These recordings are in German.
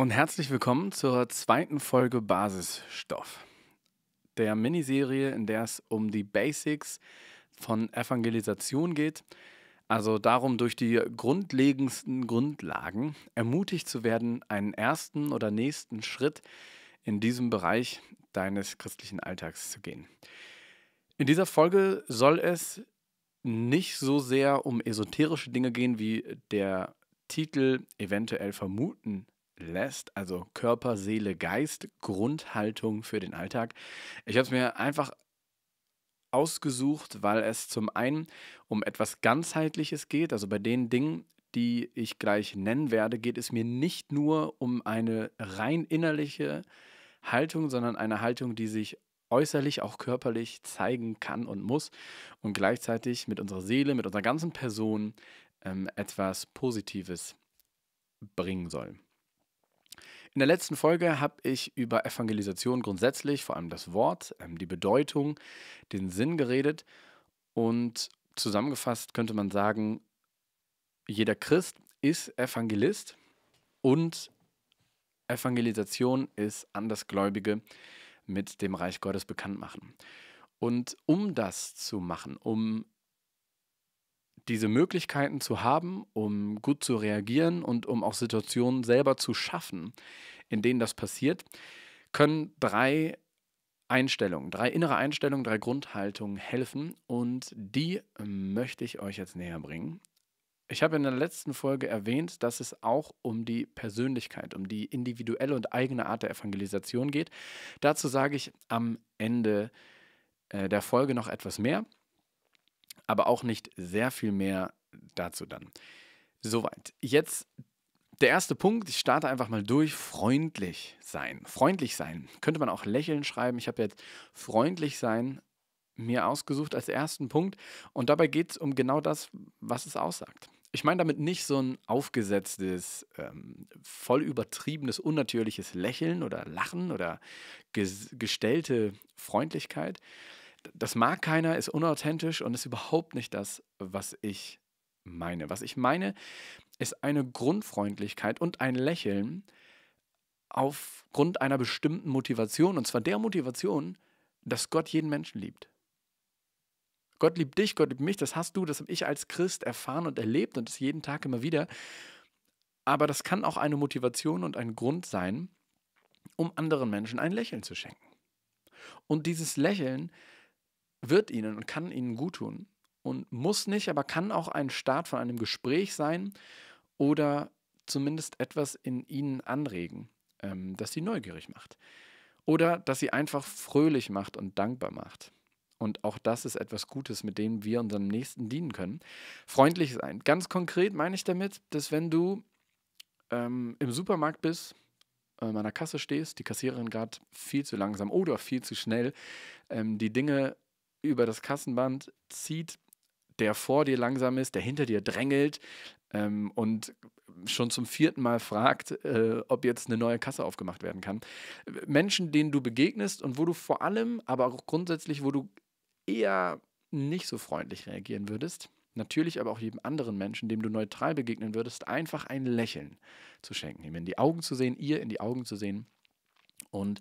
Und herzlich willkommen zur zweiten Folge Basisstoff, der Miniserie, in der es um die Basics von Evangelisation geht, also darum, durch die grundlegendsten Grundlagen ermutigt zu werden, einen ersten oder nächsten Schritt in diesem Bereich deines christlichen Alltags zu gehen. In dieser Folge soll es nicht so sehr um esoterische Dinge gehen, wie der Titel eventuell vermuten lässt, also Körper, Seele, Geist, Grundhaltung für den Alltag. Ich habe es mir einfach ausgesucht, weil es zum einen um etwas Ganzheitliches geht, also bei den Dingen, die ich gleich nennen werde, geht es mir nicht nur um eine rein innerliche Haltung, sondern eine Haltung, die sich äußerlich, auch körperlich zeigen kann und muss und gleichzeitig mit unserer Seele, mit unserer ganzen Person ähm, etwas Positives bringen soll. In der letzten Folge habe ich über Evangelisation grundsätzlich, vor allem das Wort, ähm, die Bedeutung, den Sinn geredet und zusammengefasst könnte man sagen, jeder Christ ist Evangelist und Evangelisation ist Andersgläubige mit dem Reich Gottes bekannt machen. Und um das zu machen, um diese Möglichkeiten zu haben, um gut zu reagieren und um auch Situationen selber zu schaffen, in denen das passiert, können drei Einstellungen, drei innere Einstellungen, drei Grundhaltungen helfen und die ähm, möchte ich euch jetzt näher bringen. Ich habe in der letzten Folge erwähnt, dass es auch um die Persönlichkeit, um die individuelle und eigene Art der Evangelisation geht. Dazu sage ich am Ende äh, der Folge noch etwas mehr aber auch nicht sehr viel mehr dazu dann. Soweit. Jetzt der erste Punkt, ich starte einfach mal durch, freundlich sein. Freundlich sein. Könnte man auch lächeln schreiben. Ich habe jetzt freundlich sein mir ausgesucht als ersten Punkt. Und dabei geht es um genau das, was es aussagt. Ich meine damit nicht so ein aufgesetztes, ähm, voll übertriebenes, unnatürliches Lächeln oder Lachen oder ges gestellte Freundlichkeit, das mag keiner, ist unauthentisch und ist überhaupt nicht das, was ich meine. Was ich meine, ist eine Grundfreundlichkeit und ein Lächeln aufgrund einer bestimmten Motivation, und zwar der Motivation, dass Gott jeden Menschen liebt. Gott liebt dich, Gott liebt mich, das hast du, das habe ich als Christ erfahren und erlebt und das jeden Tag immer wieder. Aber das kann auch eine Motivation und ein Grund sein, um anderen Menschen ein Lächeln zu schenken. Und dieses Lächeln wird ihnen und kann ihnen gut tun. Und muss nicht, aber kann auch ein Start von einem Gespräch sein oder zumindest etwas in ihnen anregen, ähm, das sie neugierig macht. Oder das sie einfach fröhlich macht und dankbar macht. Und auch das ist etwas Gutes, mit dem wir unserem Nächsten dienen können. Freundlich sein. Ganz konkret meine ich damit, dass wenn du ähm, im Supermarkt bist, äh, an der Kasse stehst, die Kassiererin gerade viel zu langsam oder viel zu schnell ähm, die Dinge über das Kassenband zieht, der vor dir langsam ist, der hinter dir drängelt ähm, und schon zum vierten Mal fragt, äh, ob jetzt eine neue Kasse aufgemacht werden kann. Menschen, denen du begegnest und wo du vor allem, aber auch grundsätzlich, wo du eher nicht so freundlich reagieren würdest, natürlich aber auch jedem anderen Menschen, dem du neutral begegnen würdest, einfach ein Lächeln zu schenken, ihm in die Augen zu sehen, ihr in die Augen zu sehen und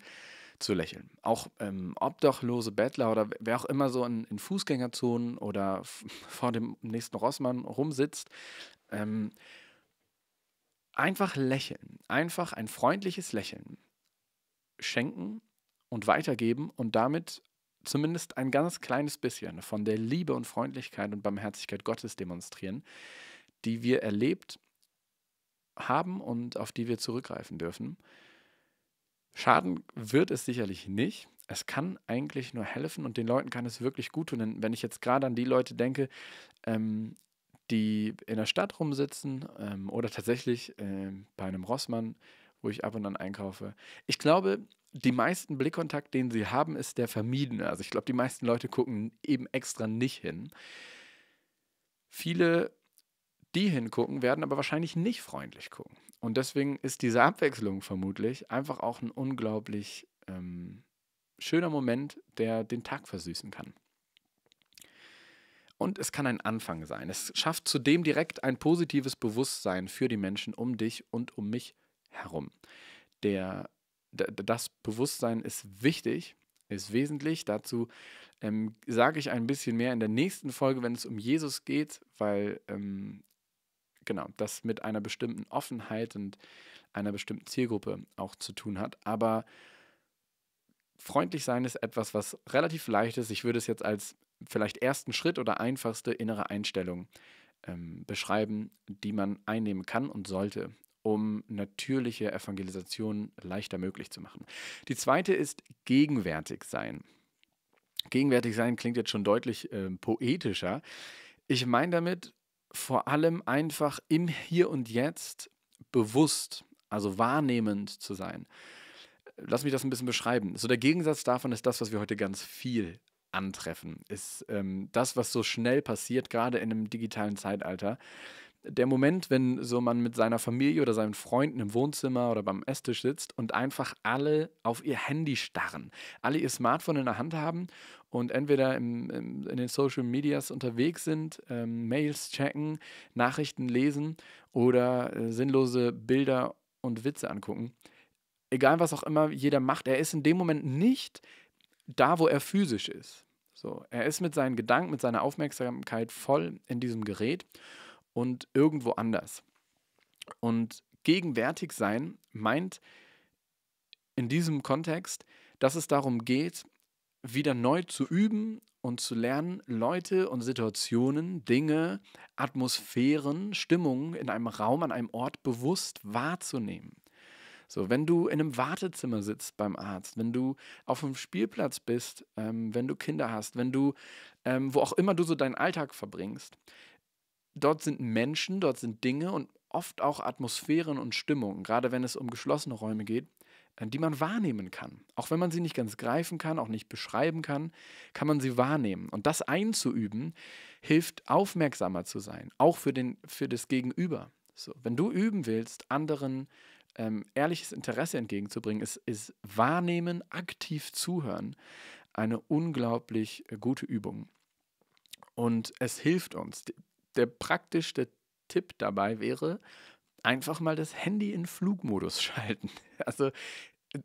zu lächeln. Auch ähm, obdachlose Bettler oder wer auch immer so in, in Fußgängerzonen oder vor dem nächsten Rossmann rumsitzt, ähm, einfach lächeln, einfach ein freundliches Lächeln schenken und weitergeben und damit zumindest ein ganz kleines bisschen von der Liebe und Freundlichkeit und Barmherzigkeit Gottes demonstrieren, die wir erlebt haben und auf die wir zurückgreifen dürfen. Schaden wird es sicherlich nicht. Es kann eigentlich nur helfen und den Leuten kann es wirklich gut tun. wenn ich jetzt gerade an die Leute denke, ähm, die in der Stadt rumsitzen ähm, oder tatsächlich ähm, bei einem Rossmann, wo ich ab und an einkaufe. Ich glaube, die meisten Blickkontakt, den sie haben, ist der vermiedene. Also ich glaube, die meisten Leute gucken eben extra nicht hin. Viele, die hingucken, werden aber wahrscheinlich nicht freundlich gucken. Und deswegen ist diese Abwechslung vermutlich einfach auch ein unglaublich ähm, schöner Moment, der den Tag versüßen kann. Und es kann ein Anfang sein. Es schafft zudem direkt ein positives Bewusstsein für die Menschen um dich und um mich herum. Der, das Bewusstsein ist wichtig, ist wesentlich. Dazu ähm, sage ich ein bisschen mehr in der nächsten Folge, wenn es um Jesus geht, weil ähm, genau, das mit einer bestimmten Offenheit und einer bestimmten Zielgruppe auch zu tun hat. Aber freundlich sein ist etwas, was relativ leicht ist. Ich würde es jetzt als vielleicht ersten Schritt oder einfachste innere Einstellung ähm, beschreiben, die man einnehmen kann und sollte, um natürliche Evangelisation leichter möglich zu machen. Die zweite ist gegenwärtig sein. Gegenwärtig sein klingt jetzt schon deutlich äh, poetischer. Ich meine damit, vor allem einfach im Hier und Jetzt bewusst, also wahrnehmend zu sein. Lass mich das ein bisschen beschreiben. So der Gegensatz davon ist das, was wir heute ganz viel antreffen, ist ähm, das, was so schnell passiert, gerade in einem digitalen Zeitalter, der Moment, wenn so man mit seiner Familie oder seinen Freunden im Wohnzimmer oder beim Esstisch sitzt und einfach alle auf ihr Handy starren, alle ihr Smartphone in der Hand haben und entweder im, im, in den Social Medias unterwegs sind, ähm, Mails checken, Nachrichten lesen oder äh, sinnlose Bilder und Witze angucken. Egal was auch immer jeder macht, er ist in dem Moment nicht da, wo er physisch ist. So, er ist mit seinen Gedanken, mit seiner Aufmerksamkeit voll in diesem Gerät und irgendwo anders. Und gegenwärtig sein meint in diesem Kontext, dass es darum geht, wieder neu zu üben und zu lernen, Leute und Situationen, Dinge, Atmosphären, Stimmungen in einem Raum, an einem Ort bewusst wahrzunehmen. So, wenn du in einem Wartezimmer sitzt beim Arzt, wenn du auf einem Spielplatz bist, ähm, wenn du Kinder hast, wenn du, ähm, wo auch immer du so deinen Alltag verbringst, dort sind Menschen, dort sind Dinge und oft auch Atmosphären und Stimmungen, gerade wenn es um geschlossene Räume geht, äh, die man wahrnehmen kann. Auch wenn man sie nicht ganz greifen kann, auch nicht beschreiben kann, kann man sie wahrnehmen. Und das einzuüben, hilft aufmerksamer zu sein, auch für, den, für das Gegenüber. So, wenn du üben willst, anderen ähm, ehrliches Interesse entgegenzubringen, ist, ist wahrnehmen, aktiv zuhören eine unglaublich äh, gute Übung. Und es hilft uns, der praktischste Tipp dabei wäre, einfach mal das Handy in Flugmodus schalten. Also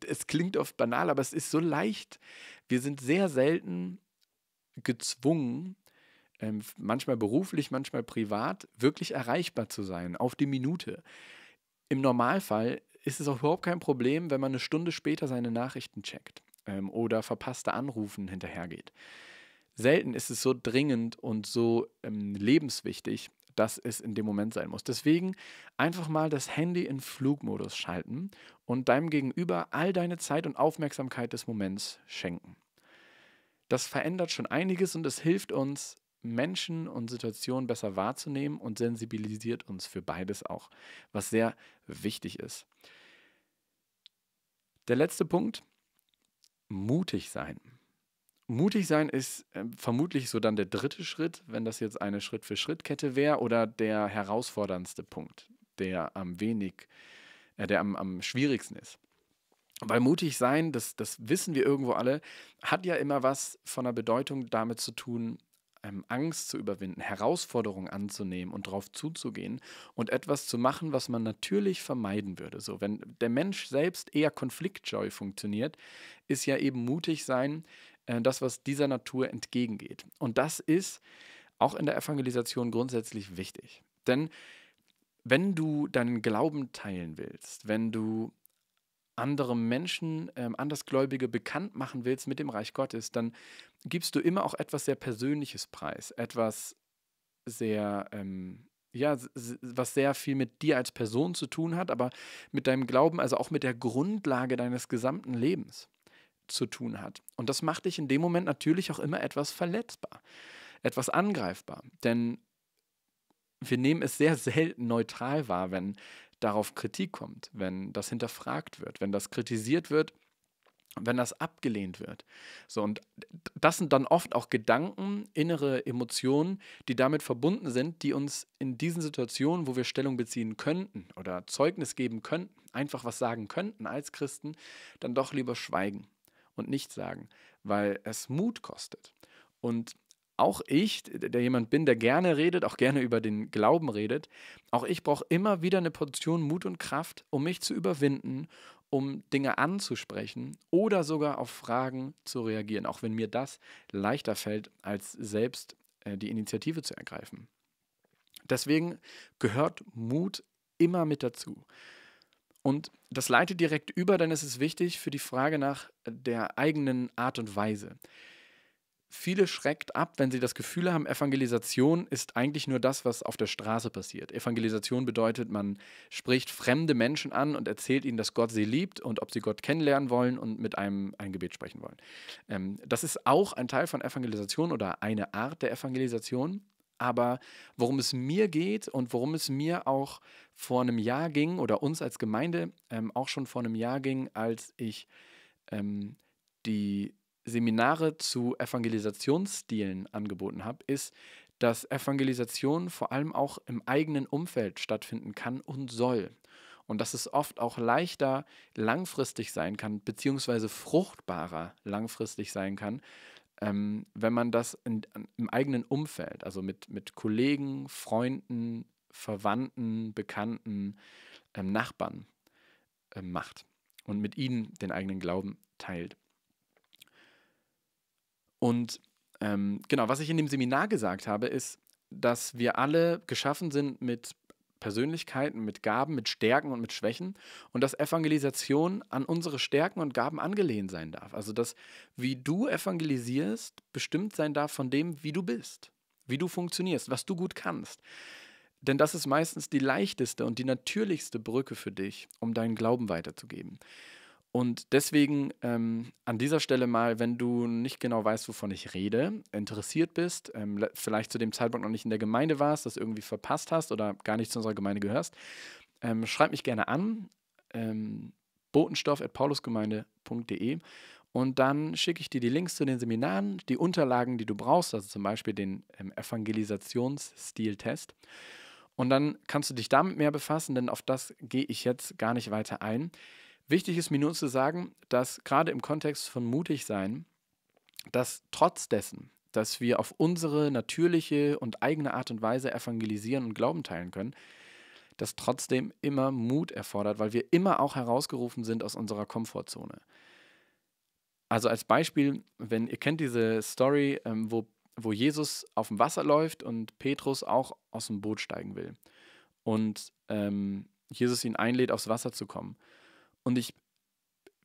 es klingt oft banal, aber es ist so leicht. Wir sind sehr selten gezwungen, ähm, manchmal beruflich, manchmal privat, wirklich erreichbar zu sein, auf die Minute. Im Normalfall ist es auch überhaupt kein Problem, wenn man eine Stunde später seine Nachrichten checkt ähm, oder verpasste Anrufen hinterhergeht selten ist es so dringend und so ähm, lebenswichtig, dass es in dem Moment sein muss. Deswegen einfach mal das Handy in Flugmodus schalten und deinem Gegenüber all deine Zeit und Aufmerksamkeit des Moments schenken. Das verändert schon einiges und es hilft uns, Menschen und Situationen besser wahrzunehmen und sensibilisiert uns für beides auch, was sehr wichtig ist. Der letzte Punkt, mutig sein mutig sein ist äh, vermutlich so dann der dritte Schritt, wenn das jetzt eine Schritt-für-Schritt-Kette wäre oder der herausforderndste Punkt, der am wenig, äh, der am, am schwierigsten ist. Weil mutig sein, das, das wissen wir irgendwo alle, hat ja immer was von der Bedeutung damit zu tun, ähm, Angst zu überwinden, Herausforderungen anzunehmen und darauf zuzugehen und etwas zu machen, was man natürlich vermeiden würde. So, wenn der Mensch selbst eher konfliktscheu funktioniert, ist ja eben mutig sein, äh, das, was dieser Natur entgegengeht. Und das ist auch in der Evangelisation grundsätzlich wichtig. Denn wenn du deinen Glauben teilen willst, wenn du andere Menschen, ähm, Andersgläubige bekannt machen willst mit dem Reich Gottes, dann gibst du immer auch etwas sehr Persönliches preis, etwas sehr, ähm, ja, was sehr viel mit dir als Person zu tun hat, aber mit deinem Glauben, also auch mit der Grundlage deines gesamten Lebens zu tun hat. Und das macht dich in dem Moment natürlich auch immer etwas verletzbar, etwas angreifbar. Denn wir nehmen es sehr selten neutral wahr, wenn darauf Kritik kommt, wenn das hinterfragt wird, wenn das kritisiert wird, wenn das abgelehnt wird. So, und das sind dann oft auch Gedanken, innere Emotionen, die damit verbunden sind, die uns in diesen Situationen, wo wir Stellung beziehen könnten oder Zeugnis geben könnten, einfach was sagen könnten als Christen, dann doch lieber schweigen und nicht sagen, weil es Mut kostet. Und auch ich, der jemand bin, der gerne redet, auch gerne über den Glauben redet, auch ich brauche immer wieder eine Portion Mut und Kraft, um mich zu überwinden, um Dinge anzusprechen oder sogar auf Fragen zu reagieren, auch wenn mir das leichter fällt, als selbst äh, die Initiative zu ergreifen. Deswegen gehört Mut immer mit dazu. Und das leitet direkt über, denn es ist wichtig für die Frage nach der eigenen Art und Weise. Viele schreckt ab, wenn sie das Gefühl haben, Evangelisation ist eigentlich nur das, was auf der Straße passiert. Evangelisation bedeutet, man spricht fremde Menschen an und erzählt ihnen, dass Gott sie liebt und ob sie Gott kennenlernen wollen und mit einem ein Gebet sprechen wollen. Ähm, das ist auch ein Teil von Evangelisation oder eine Art der Evangelisation. Aber worum es mir geht und worum es mir auch vor einem Jahr ging oder uns als Gemeinde ähm, auch schon vor einem Jahr ging, als ich ähm, die Seminare zu Evangelisationsstilen angeboten habe, ist, dass Evangelisation vor allem auch im eigenen Umfeld stattfinden kann und soll. Und dass es oft auch leichter langfristig sein kann, beziehungsweise fruchtbarer langfristig sein kann, ähm, wenn man das in, im eigenen Umfeld, also mit, mit Kollegen, Freunden, Verwandten, Bekannten, ähm, Nachbarn äh, macht und mit ihnen den eigenen Glauben teilt. Und ähm, genau, was ich in dem Seminar gesagt habe, ist, dass wir alle geschaffen sind mit Persönlichkeiten, mit Gaben, mit Stärken und mit Schwächen und dass Evangelisation an unsere Stärken und Gaben angelehnt sein darf. Also dass wie du evangelisierst, bestimmt sein darf von dem, wie du bist, wie du funktionierst, was du gut kannst. Denn das ist meistens die leichteste und die natürlichste Brücke für dich, um deinen Glauben weiterzugeben. Und deswegen ähm, an dieser Stelle mal, wenn du nicht genau weißt, wovon ich rede, interessiert bist, ähm, vielleicht zu dem Zeitpunkt noch nicht in der Gemeinde warst, das irgendwie verpasst hast oder gar nicht zu unserer Gemeinde gehörst, ähm, schreib mich gerne an, ähm, botenstoff.paulusgemeinde.de und dann schicke ich dir die Links zu den Seminaren, die Unterlagen, die du brauchst, also zum Beispiel den ähm, Evangelisationsstil-Test. Und dann kannst du dich damit mehr befassen, denn auf das gehe ich jetzt gar nicht weiter ein. Wichtig ist mir nur zu sagen, dass gerade im Kontext von mutig sein, dass trotz dessen, dass wir auf unsere natürliche und eigene Art und Weise evangelisieren und Glauben teilen können, dass trotzdem immer Mut erfordert, weil wir immer auch herausgerufen sind aus unserer Komfortzone. Also als Beispiel, wenn ihr kennt diese Story, ähm, wo, wo Jesus auf dem Wasser läuft und Petrus auch aus dem Boot steigen will und ähm, Jesus ihn einlädt, aufs Wasser zu kommen. Und ich,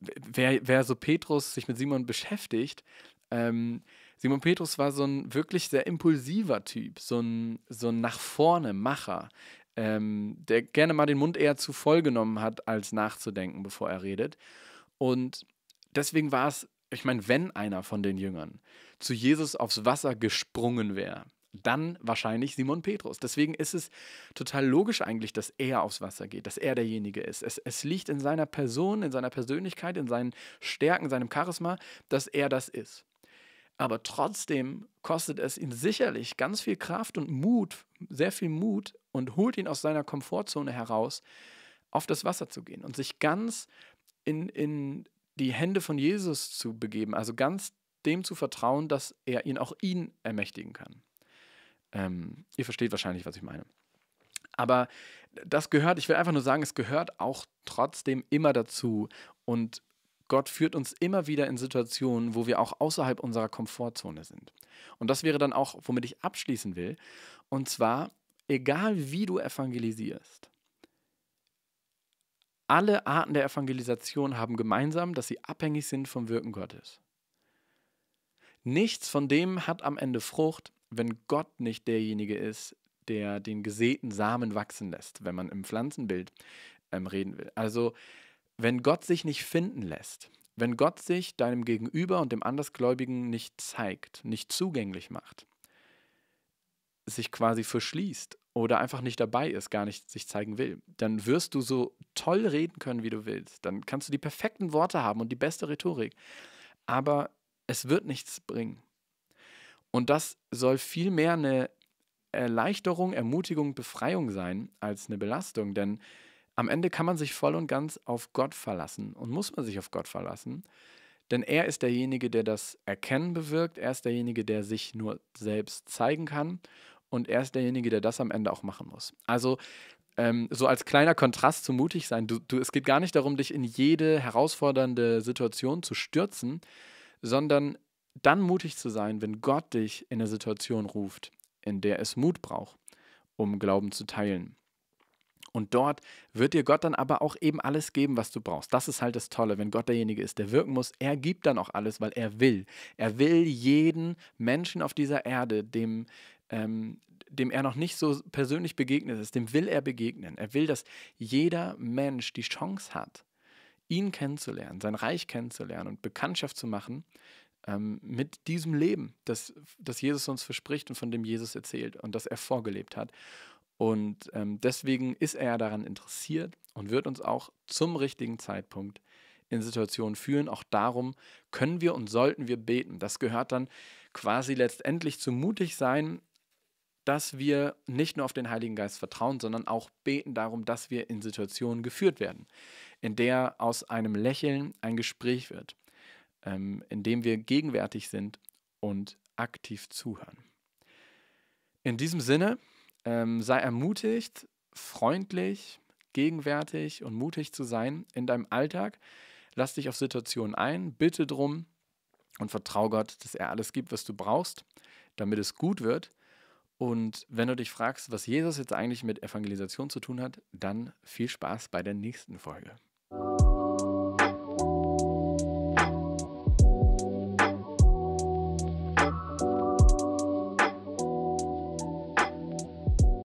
wer, wer so Petrus sich mit Simon beschäftigt, ähm, Simon Petrus war so ein wirklich sehr impulsiver Typ, so ein, so ein nach vorne Macher, ähm, der gerne mal den Mund eher zu voll genommen hat, als nachzudenken, bevor er redet. Und deswegen war es, ich meine, wenn einer von den Jüngern zu Jesus aufs Wasser gesprungen wäre, dann wahrscheinlich Simon Petrus. Deswegen ist es total logisch eigentlich, dass er aufs Wasser geht, dass er derjenige ist. Es, es liegt in seiner Person, in seiner Persönlichkeit, in seinen Stärken, seinem Charisma, dass er das ist. Aber trotzdem kostet es ihn sicherlich ganz viel Kraft und Mut, sehr viel Mut und holt ihn aus seiner Komfortzone heraus, auf das Wasser zu gehen und sich ganz in, in die Hände von Jesus zu begeben, also ganz dem zu vertrauen, dass er ihn auch ihn ermächtigen kann. Ähm, ihr versteht wahrscheinlich, was ich meine. Aber das gehört, ich will einfach nur sagen, es gehört auch trotzdem immer dazu. Und Gott führt uns immer wieder in Situationen, wo wir auch außerhalb unserer Komfortzone sind. Und das wäre dann auch, womit ich abschließen will. Und zwar, egal wie du evangelisierst, alle Arten der Evangelisation haben gemeinsam, dass sie abhängig sind vom Wirken Gottes. Nichts von dem hat am Ende Frucht, wenn Gott nicht derjenige ist, der den gesäten Samen wachsen lässt, wenn man im Pflanzenbild ähm, reden will. Also wenn Gott sich nicht finden lässt, wenn Gott sich deinem Gegenüber und dem Andersgläubigen nicht zeigt, nicht zugänglich macht, sich quasi verschließt oder einfach nicht dabei ist, gar nicht sich zeigen will, dann wirst du so toll reden können, wie du willst. Dann kannst du die perfekten Worte haben und die beste Rhetorik. Aber es wird nichts bringen. Und das soll vielmehr eine Erleichterung, Ermutigung, Befreiung sein als eine Belastung. Denn am Ende kann man sich voll und ganz auf Gott verlassen und muss man sich auf Gott verlassen. Denn er ist derjenige, der das Erkennen bewirkt, er ist derjenige, der sich nur selbst zeigen kann und er ist derjenige, der das am Ende auch machen muss. Also ähm, so als kleiner Kontrast zu mutig sein, du, du, es geht gar nicht darum, dich in jede herausfordernde Situation zu stürzen, sondern dann mutig zu sein, wenn Gott dich in eine Situation ruft, in der es Mut braucht, um Glauben zu teilen. Und dort wird dir Gott dann aber auch eben alles geben, was du brauchst. Das ist halt das Tolle, wenn Gott derjenige ist, der wirken muss. Er gibt dann auch alles, weil er will. Er will jeden Menschen auf dieser Erde, dem, ähm, dem er noch nicht so persönlich begegnet ist, dem will er begegnen. Er will, dass jeder Mensch die Chance hat, ihn kennenzulernen, sein Reich kennenzulernen und Bekanntschaft zu machen ähm, mit diesem Leben, das, das Jesus uns verspricht und von dem Jesus erzählt und das er vorgelebt hat. Und ähm, deswegen ist er daran interessiert und wird uns auch zum richtigen Zeitpunkt in Situationen führen. Auch darum können wir und sollten wir beten. Das gehört dann quasi letztendlich zu mutig sein, dass wir nicht nur auf den Heiligen Geist vertrauen, sondern auch beten darum, dass wir in Situationen geführt werden, in der aus einem Lächeln ein Gespräch wird, ähm, indem wir gegenwärtig sind und aktiv zuhören. In diesem Sinne, ähm, sei ermutigt, freundlich, gegenwärtig und mutig zu sein in deinem Alltag. Lass dich auf Situationen ein, bitte drum und vertraue Gott, dass er alles gibt, was du brauchst, damit es gut wird. Und wenn du dich fragst, was Jesus jetzt eigentlich mit Evangelisation zu tun hat, dann viel Spaß bei der nächsten Folge.